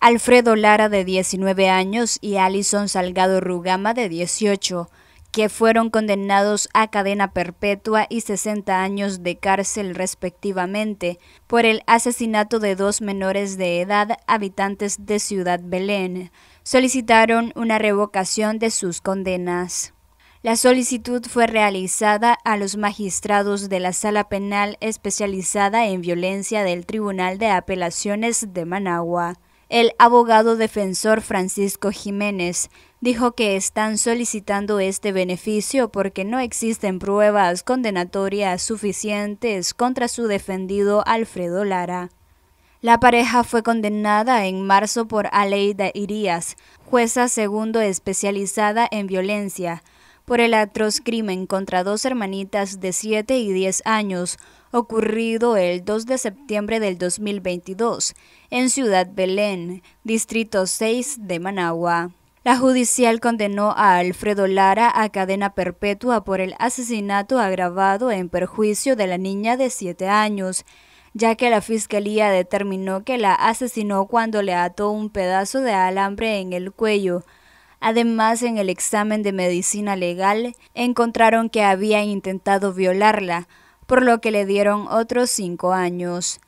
Alfredo Lara de 19 años y Alison Salgado Rugama de 18, que fueron condenados a cadena perpetua y 60 años de cárcel respectivamente por el asesinato de dos menores de edad habitantes de Ciudad Belén, solicitaron una revocación de sus condenas. La solicitud fue realizada a los magistrados de la Sala Penal Especializada en Violencia del Tribunal de Apelaciones de Managua. El abogado defensor Francisco Jiménez dijo que están solicitando este beneficio porque no existen pruebas condenatorias suficientes contra su defendido Alfredo Lara. La pareja fue condenada en marzo por Aleida Irías, jueza segundo especializada en violencia, por el atroz crimen contra dos hermanitas de 7 y 10 años ocurrido el 2 de septiembre del 2022 en Ciudad Belén, Distrito 6 de Managua. La judicial condenó a Alfredo Lara a cadena perpetua por el asesinato agravado en perjuicio de la niña de 7 años, ya que la fiscalía determinó que la asesinó cuando le ató un pedazo de alambre en el cuello Además, en el examen de medicina legal encontraron que había intentado violarla, por lo que le dieron otros cinco años.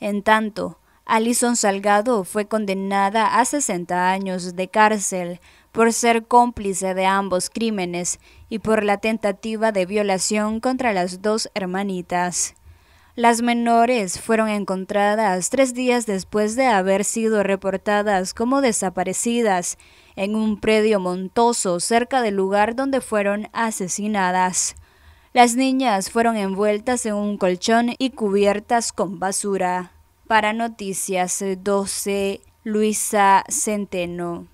En tanto, Alison Salgado fue condenada a 60 años de cárcel por ser cómplice de ambos crímenes y por la tentativa de violación contra las dos hermanitas. Las menores fueron encontradas tres días después de haber sido reportadas como desaparecidas en un predio montoso cerca del lugar donde fueron asesinadas. Las niñas fueron envueltas en un colchón y cubiertas con basura. Para Noticias 12, Luisa Centeno.